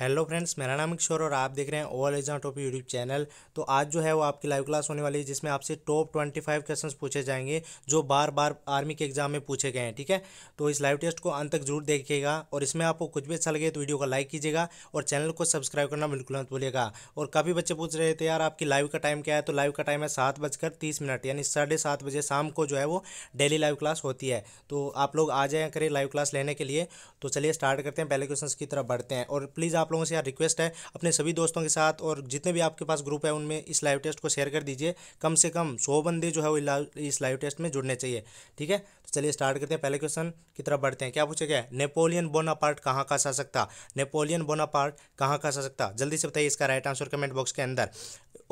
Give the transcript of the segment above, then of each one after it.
hello friends मेरा नाम किशोर और आप देख रहे हैं all exam top YouTube channel तो आज जो है वो आपकी लाइव क्लास होने वाली है जिसमें आपसे टॉप ट्वेंटी फाइव क्वेश्चन पूछे जाएंगे जो बार बार आर्मी के एग्जाम में पूछे गए हैं ठीक है तो इस लाइव टेस्ट को अंत तक जरूर देखिएगा और इसमें आपको कुछ भी अच्छा लगे तो वीडियो को लाइक कीजिएगा और चैनल को सब्सक्राइब करना बिल्कुल मत भूलिएगा और काफ़ी बच्चे पूछ रहे थे यार आपकी लाइव का टाइम क्या है तो लाइव का टाइम है सात बजकर तीस मिनट यानी साढ़े सात बजे शाम को जो है वो डेली लाइव क्लास होती है तो आप लोग आ जाए करें लाइव क्लास लेने के लिए तो चलिए स्टार्ट करते हैं पहले क्वेश्चन की तरफ बढ़ते हैं और प्लीज़ आप लोगों से यार रिक्वेस्ट है अपने सभी दोस्तों के साथ और जितने भी आपके पास ग्रुप है उनमें इस लाइव टेस्ट को शेयर कर दीजिए कम से कम सौ बंदे जो है वो इस लाइव टेस्ट में जुड़ने चाहिए ठीक है तो चलिए स्टार्ट करते हैं पहले क्वेश्चन की तरफ बढ़ते हैं क्या पूछे गया नेपोलियन बोनापार्ट कहाँ का सा सकता नेपोलियन बोनापार्ट कहाँ का सा सकता जल्दी से बताइए इसका राइट आंसर कमेंट बॉक्स के अंदर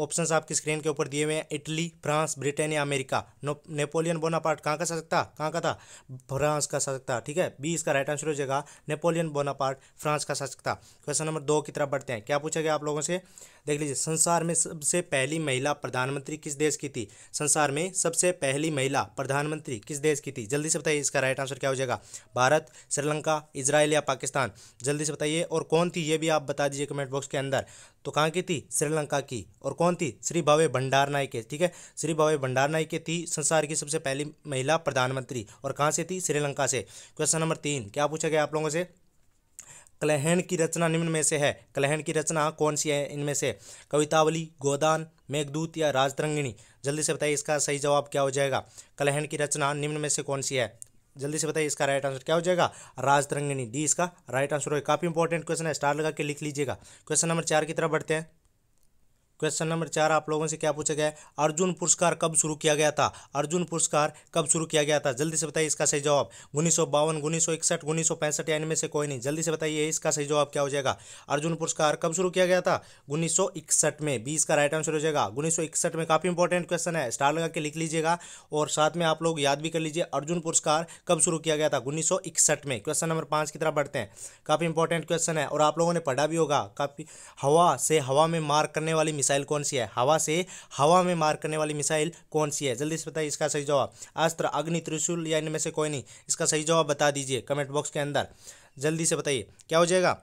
ऑप्शन आपकी स्क्रीन के ऊपर दिए हुए हैं इटली फ्रांस ब्रिटेन या अमेरिका नेपोलियन बोनापार्ट कहाँ का सा सकता कहाँ का था फ्रांस का सा सकता ठीक है बी इसका राइट आंसर हो जाएगा नेपोलियन बोना पार्ट फ्रांस का सा सकता क्वेश्चन नंबर दो की तरफ बढ़ते हैं क्या पूछा गया आप लोगों से देख लीजिए संसार में सबसे पहली महिला प्रधानमंत्री किस देश की थी संसार में सबसे पहली महिला प्रधानमंत्री किस देश की थी जल्दी से बताइए इसका राइट आंसर क्या हो जाएगा भारत श्रीलंका इसराइल या पाकिस्तान जल्दी से बताइए और कौन थी ये भी आप बता दीजिए कमेंट बॉक्स के अंदर तो कहाँ की थी श्रीलंका की और कौन थी श्री भावे भंडार नाइके ठीक है श्री भावे भंडार नाइके थी संसार की सबसे पहली महिला प्रधानमंत्री और कहाँ से थी श्रीलंका से क्वेश्चन नंबर तीन क्या पूछा गया आप लोगों से कलहन की रचना निम्न में से है कलहन की रचना कौन सी है इनमें से कवितावली गोदान मेघदूत या राजतरंगिणी जल्दी से बताइए इसका सही जवाब क्या हो जाएगा कलहन की रचना निम्न में से कौन सी है जल्दी से बताइए इसका राइट आंसर क्या हो जाएगा राजतरंगिणी डी इसका राइट आंसर होगा काफ़ी इंपॉर्टेंट क्वेश्चन है स्टार लगा के लिख लीजिएगा क्वेश्चन नंबर चार की तरफ बढ़ते हैं क्वेश्चन नंबर चार आप लोगों से क्या पूछा गया अर्जुन पुरस्कार कब शुरू किया गया था अर्जुन पुरस्कार कब शुरू किया गया था जल्दी से बताइए इसका सही जवाब उन्नीस सौ बावन उन्नीस सौ इकसठ उन्नीस सौ पैंसठ या इनमें से कोई नहीं जल्दी से बताइए इसका सही जवाब क्या हो जाएगा अर्जुन पुरस्कार कब शुरू किया गया था उन्नीस सौ इकसठ में बीस का राइट आंसर हो जाएगा उन्नीस सौ इकसठ में काफ़ी इंपॉर्टेंट क्वेश्चन है स्टार लगा के लिख लीजिएगा और साथ में आप लोग याद भी कर लीजिए अर्जुन पुरस्कार कब शुरू किया गया था उन्नीस सौ इकसठ में क्वेश्चन नंबर पांच की तरफ बढ़ते हैं काफ़ी इंपॉर्टेंट क्वेश्चन है और आप लोगों ने पढ़ा भी होगा काफ़ी हवा से हवा में मार करने वाली मिसाइल कौन सी है हवा से हवा में मार करने वाली मिसाइल कौन सी है जल्दी से बताइए इसका सही जवाब अस्त्र अग्नि त्रिशूल या इनमें से कोई नहीं इसका सही जवाब बता दीजिए कमेंट बॉक्स के अंदर जल्दी से बताइए क्या हो जाएगा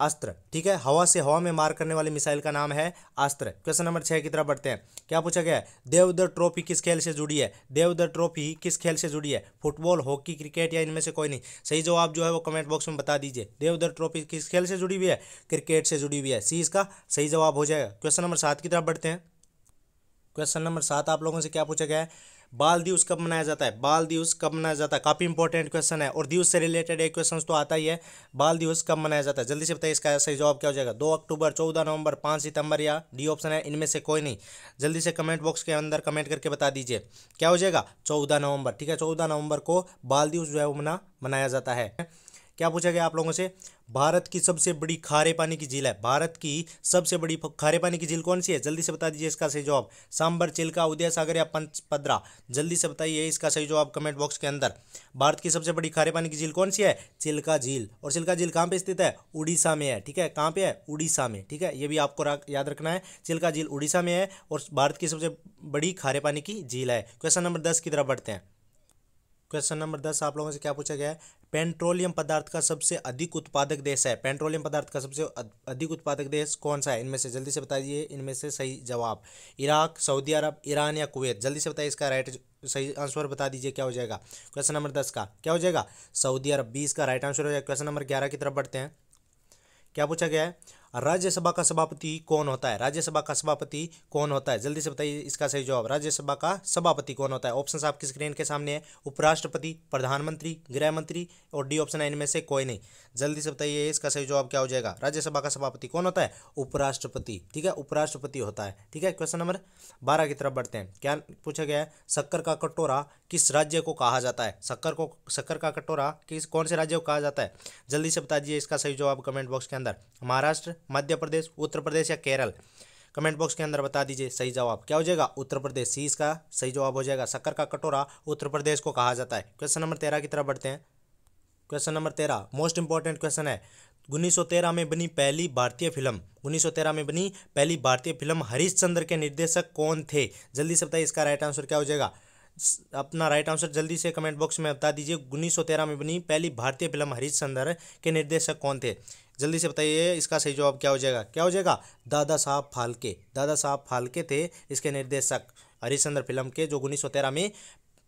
अस्त्र ठीक है हवा से हवा में मार करने वाली मिसाइल का नाम है अस्त्र क्वेश्चन नंबर छः की तरफ बढ़ते हैं क्या पूछा गया है देवदर ट्रॉफी किस खेल से जुड़ी है देवदर ट्रॉफी किस खेल से जुड़ी है फुटबॉल हॉकी क्रिकेट या इनमें से कोई नहीं सही जवाब जो है वो कमेंट बॉक्स में बता दीजिए देवदर ट्रॉफी किस खेल से जुड़ी हुई है क्रिकेट से जुड़ी हुई है सी इसका सही जवाब हो जाएगा क्वेश्चन नंबर सात की तरफ बढ़ते हैं क्वेश्चन नंबर सात आप लोगों से क्या पूछा गया है बाल दिवस कब मनाया जाता है बाल दिवस कब मनाया जाता है काफ़ी इंपॉर्टेंट क्वेश्चन है और दिवस से रिलेटेड एक क्वेश्चन तो आता ही है बाल दिवस कब मनाया जाता है जल्दी से बताइए इसका सही जवाब क्या हो जाएगा दो अक्टूबर चौदह नवंबर पाँच सितंबर या डी ऑप्शन है इनमें से कोई नहीं जल्दी से कमेंट बॉक्स के अंदर कमेंट करके बता दीजिए क्या हो जाएगा चौदह नवंबर ठीक है चौदह नवंबर को बाल दिवस जो है वो मना मनाया जाता है क्या पूछा गया आप लोगों से भारत की सबसे बड़ी खारे पानी की झील है भारत की सबसे बड़ी खारे पानी की झील कौन सी है जल्दी से बता दीजिए इसका सही जवाब सांबर चिल्का उदय सागर या पंचपद्रा जल्दी से बताइए इसका सही जवाब कमेंट बॉक्स के अंदर भारत की सबसे बड़ी खारे पानी की झील कौन सी है चिल्का झील और चिल्का झील कहाँ पे स्थित है उड़ीसा में है ठीक है कहाँ पर है उड़ीसा में ठीक है ये भी आपको याद रखना है चिल्का झील उड़ीसा में है और भारत की सबसे बड़ी खारे पानी की झील है क्वेश्चन नंबर दस की तरफ बढ़ते हैं क्वेश्चन नंबर दस आप लोगों से क्या पूछा गया है पेट्रोलियम पदार्थ का सबसे अधिक उत्पादक देश है पेट्रोलियम पदार्थ का सबसे अधिक उत्पादक देश कौन सा है इनमें से जल्दी से बताइए इनमें से सही जवाब इराक सऊदी अरब ईरान या कुवैत जल्दी से बताइए इसका राइट सही आंसर बता दीजिए क्या हो जाएगा क्वेश्चन नंबर दस का क्या हो जाएगा सऊदी अरब बीस का राइट आंसर हो जाएगा क्वेश्चन नंबर ग्यारह की तरफ बढ़ते हैं क्या पूछा गया है राज्यसभा का सभापति कौन होता है राज्यसभा का सभापति कौन होता है जल्दी से बताइए इसका सही जवाब राज्यसभा का सभापति कौन होता है ऑप्शन आपकी स्क्रीन के सामने है उपराष्ट्रपति प्रधानमंत्री गृह मंत्री और डी ऑप्शन है इनमें से कोई नहीं जल्दी से बताइए इसका सही जवाब क्या हो जाएगा राज्यसभा का सभापति कौन होता है उपराष्ट्रपति ठीक है उपराष्ट्रपति होता है ठीक है क्वेश्चन नंबर बारह की तरफ बढ़ते हैं क्या पूछा गया है शक्कर का कटोरा किस राज्य को कहा जाता है शक्कर को शक्कर का कटोरा किस कौन से राज्य को कहा जाता है जल्दी से बता दीजिए इसका सही जवाब कमेंट बॉक्स के अंदर महाराष्ट्र मध्य प्रदेश उत्तर प्रदेश या केरल कमेंट बॉक्स के अंदर बता दीजिए सही जवाब क्या हो जाएगा उत्तर प्रदेश सी इसका सही जवाब हो जाएगा शक्कर का कटोरा उत्तर प्रदेश को कहा जाता है क्वेश्चन नंबर तेरह की तरफ बढ़ते हैं क्वेश्चन नंबर तेरह मोस्ट इंपॉर्टेंट क्वेश्चन है 1913 में बनी पहली भारतीय फिल्म 1913 में बनी पहली भारतीय फिल्म हरिश्चंद्र के निर्देशक कौन थे जल्दी से बताइए इसका राइट आंसर क्या हो जाएगा अपना राइट आंसर जल्दी से कमेंट बॉक्स में बता दीजिए 1913 में बनी पहली भारतीय फिल्म हरिश्चंद्र के निर्देशक कौन थे जल्दी से बताइए इसका सही जवाब क्या हो जाएगा क्या हो जाएगा दादा साहब फालके दादा साहब फालके थे इसके निर्देशक हरिश्चंद्र फिल्म के जो उन्नीस में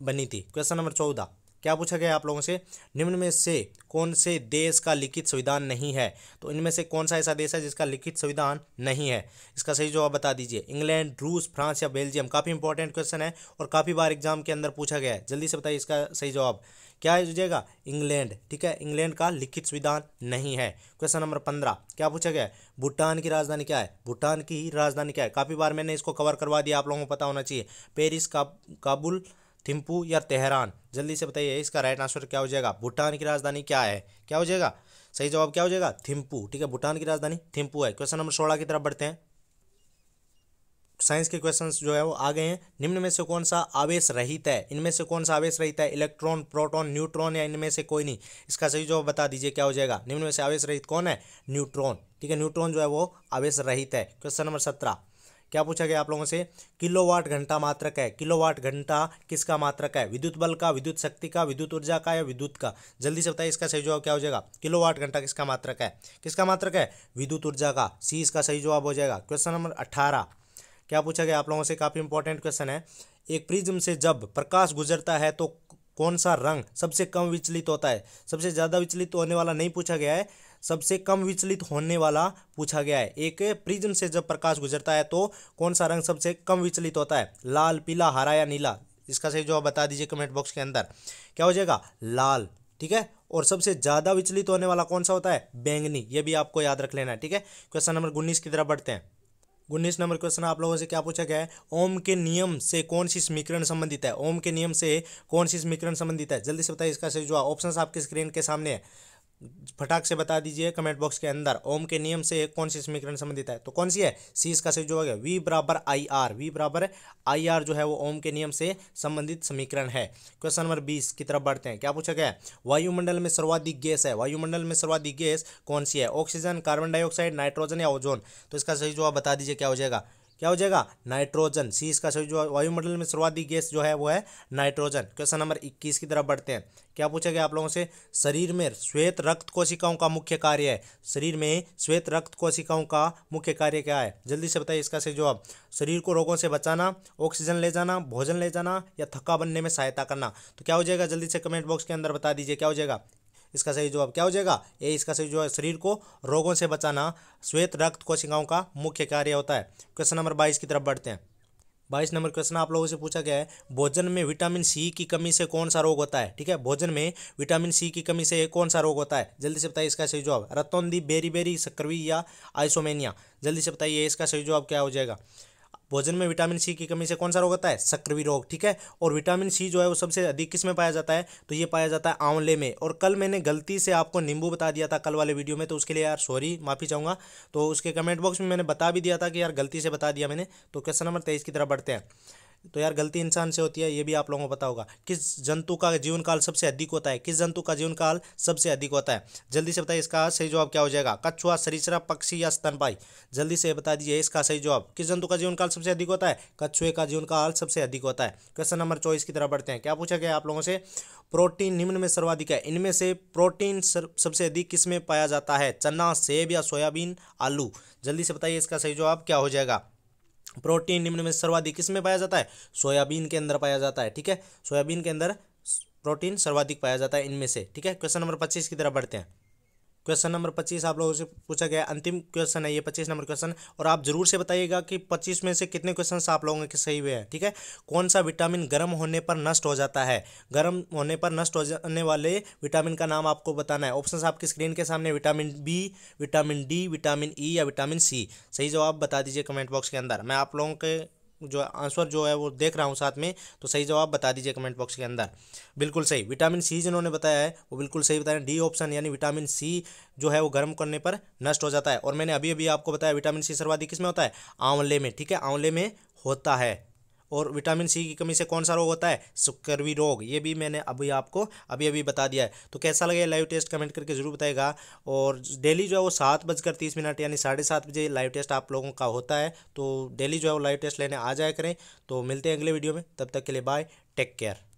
बनी थी क्वेश्चन नंबर चौदह क्या पूछा गया आप लोगों से निम्न में से कौन से देश का लिखित संविधान नहीं है तो इनमें से कौन सा ऐसा देश है जिसका लिखित संविधान नहीं है इसका सही जवाब बता दीजिए इंग्लैंड रूस फ्रांस या बेल्जियम काफ़ी इंपॉर्टेंट क्वेश्चन है और काफ़ी बार एग्जाम के अंदर पूछा गया है जल्दी से बताइए इसका सही जवाब क्या हो जाएगा इंग्लैंड ठीक है इंग्लैंड का लिखित संविधान नहीं है क्वेश्चन नंबर पंद्रह क्या पूछा गया भूटान की राजधानी क्या है भूटान की ही राजधानी क्या है काफ़ी बार मैंने इसको कवर करवा दिया आप लोगों को पता होना चाहिए पेरिस का काबुल थिम्पू या तेहरान जल्दी से बताइए इसका राइट आंसर क्या हो जाएगा भूटान की राजधानी क्या है क्या हो जाएगा सही जवाब क्या हो जाएगा थिम्पू ठीक है भूटान की राजधानी थिम्पू है क्वेश्चन नंबर सोलह की तरफ बढ़ते हैं साइंस के क्वेश्चन जो है वो आ गए हैं निम्न में से कौन सा आवेश रहित है इनमें से कौन सा आवेश रहित है इलेक्ट्रॉन प्रोटॉन न्यूट्रॉन या इनमें से कोई नहीं इसका सही जवाब बता दीजिए क्या हो जाएगा निम्न में से आवेश रहित कौन है न्यूट्रॉन ठीक है न्यूट्रॉन जो है वो आवेश रहित है क्वेश्चन नंबर सत्रह क्या पूछा गया आप लोगों से किलोवाट घंटा मात्रक है किलोवाट घंटा किसका मात्रक है विद्युत बल का विद्युत शक्ति का विद्युत ऊर्जा का या विद्युत का जल्दी से बताइए इसका सही जवाब क्या हो जाएगा किलोवाट घंटा किसका मात्रक है किसका मात्रक है विद्युत ऊर्जा का सी इसका सही जवाब हो जाएगा क्वेश्चन नंबर अट्ठारह क्या पूछा गया आप लोगों से काफ़ी इंपॉर्टेंट क्वेश्चन है एक प्रिज्म से जब प्रकाश गुजरता है तो कौन सा रंग सबसे कम विचलित होता है सबसे ज़्यादा विचलित होने वाला नहीं पूछा गया है सबसे कम विचलित होने वाला पूछा गया है एक प्रिज्म से जब प्रकाश गुजरता है तो कौन सा रंग सबसे कम विचलित होता है लाल पीला हरा या नीला इसका सही जवाब बता दीजिए कमेंट बॉक्स के अंदर क्या हो जाएगा लाल ठीक है और सबसे ज़्यादा विचलित होने वाला कौन सा होता है बैंगनी ये भी आपको याद रख लेना है ठीक है क्वेश्चन नंबर उन्नीस की तरफ बढ़ते हैं उन्नीस नंबर क्वेश्चन आप लोगों से क्या पूछा गया है ओम के नियम से कौन सी समीकरण संबंधित है ओम के नियम से कौन सी समीकरण संबंधित है जल्दी से बताइए इसका सही जवाब ऑप्शन आपके स्क्रीन के सामने है फटाक से बता दीजिए कमेंट बॉक्स के अंदर ओम के नियम से कौन सी समीकरण संबंधित है तो कौन सी है सी इसका सही जवाब है वी बराबर आई आर वी बराबर आई आर जो है वो ओम के नियम से संबंधित समीकरण है क्वेश्चन नंबर बीस की तरफ बढ़ते हैं क्या पूछा गया है वायुमंडल में सर्वाधिक गैस है वायुमंडल में सर्वाधिक गैस कौन सी है ऑक्सीजन कार्बन डाइऑक्साइड नाइट्रोजन या ओजोन तो इसका सही जवाब बता दीजिए क्या हो जाएगा क्या हो जाएगा नाइट्रोजन सी इसका सही जो वायुमंडल में सर्वाधिक गैस जो है वो है नाइट्रोजन क्वेश्चन नंबर इक्कीस की तरफ बढ़ते हैं क्या पूछा गया आप लोगों से शरीर में श्वेत रक्त कोशिकाओं का मुख्य कार्य है शरीर में श्वेत रक्त कोशिकाओं का मुख्य कार्य क्या है जल्दी से बताइए इसका सही जवाब शरीर को रोगों से बचाना ऑक्सीजन ले जाना भोजन ले जाना या थक्का बनने में सहायता करना तो क्या हो जाएगा जल्दी से कमेंट बॉक्स के अंदर बता दीजिए क्या हो जाएगा इसका सही जवाब क्या हो जाएगा ये इसका सही जवाब शरीर को रोगों से बचाना श्वेत रक्त कोशिकाओं का मुख्य कार्य होता है क्वेश्चन नंबर बाईस की तरफ बढ़ते हैं बाईस नंबर क्वेश्चन आप लोगों से पूछा गया है भोजन में विटामिन सी की कमी से कौन सा रोग होता है ठीक है भोजन में विटामिन सी की कमी से कौन सा रोग होता है जल्दी से बताइए इसका सही जवाब रतौंदी बेरी बेरी सक्रवी या आइसोमेनिया जल्दी से बताइए इसका सही जवाब क्या हो जाएगा भोजन में विटामिन सी की कमी से कौन सा रोग होता है सक्रवी रोग ठीक है और विटामिन सी जो है वो सबसे अधिक किस में पाया जाता है तो ये पाया जाता है आंवले में और कल मैंने गलती से आपको नींबू बता दिया था कल वाले वीडियो में तो उसके लिए यार सॉरी माफ़ी चाहूंगा तो उसके कमेंट बॉक्स में मैंने बता भी दिया था कि यार गलती से बता दिया मैंने तो क्वेश्चन नंबर तेईस की तरफ बढ़ते हैं तो यार गलती इंसान से होती है ये भी आप लोगों को पता होगा किस जंतु का जीवन काल सबसे अधिक होता है किस जंतु का जीवन काल सबसे अधिक होता है जल्दी से बताइए इसका सही जवाब क्या हो जाएगा कछुआ सरीसरा पक्षी या स्तनपाई जल्दी से बता दीजिए इसका सही जवाब किस जंतु का जीवन काल सबसे अधिक होता है कछुए का जीवन काल सबसे अधिक होता है क्वेश्चन नंबर चौबीस की तरफ बढ़ते हैं क्या पूछा गया आप लोगों से प्रोटीन निम्न में सर्वाधिक है इनमें से प्रोटीन सबसे अधिक किस में पाया जाता है चना सेब या सोयाबीन आलू जल्दी से बताइए इसका सही जवाब क्या हो जाएगा प्रोटीन निम्न में सर्वाधिक किस में पाया जाता है सोयाबीन के अंदर पाया जाता है ठीक है सोयाबीन के अंदर प्रोटीन सर्वाधिक पाया जाता है इनमें से ठीक है क्वेश्चन नंबर पच्चीस की तरफ बढ़ते हैं क्वेश्चन नंबर पच्चीस आप लोगों से पूछा गया अंतिम क्वेश्चन है ये पच्चीस नंबर क्वेश्चन और आप जरूर से बताइएगा कि पच्चीस में से कितने क्वेश्चन आप लोगों के सही हुए हैं ठीक है कौन सा विटामिन गर्म होने पर नष्ट हो जाता है गर्म होने पर नष्ट हो जाने वाले विटामिन का नाम आपको बताना है ऑप्शन आपकी स्क्रीन के सामने vitamin B vitamin D vitamin E या विटामिन सी सही जवाब बता दीजिए कमेंट बॉक्स के अंदर मैं आप लोगों के जो आंसर जो है वो देख रहा हूँ साथ में तो सही जवाब बता दीजिए कमेंट बॉक्स के अंदर बिल्कुल सही विटामिन सी जिन्होंने बताया है वो बिल्कुल सही बताया डी ऑप्शन यानी विटामिन सी जो है वो गर्म करने पर नष्ट हो जाता है और मैंने अभी अभी आपको बताया विटामिन सी सर्वाधिक किसमें होता है आंवले में ठीक है आंवले में होता है और विटामिन सी की कमी से कौन सा रोग होता है सुकर्वी रोग ये भी मैंने अभी आपको अभी अभी बता दिया है तो कैसा लगे लाइव टेस्ट कमेंट करके ज़रूर बताएगा और डेली जो है वो सात बजकर तीस मिनट यानी साढ़े सात बजे लाइव टेस्ट आप लोगों का होता है तो डेली जो है वो लाइव टेस्ट लेने आ जाया करें तो मिलते हैं अगले वीडियो में तब तक के लिए बाय टेक केयर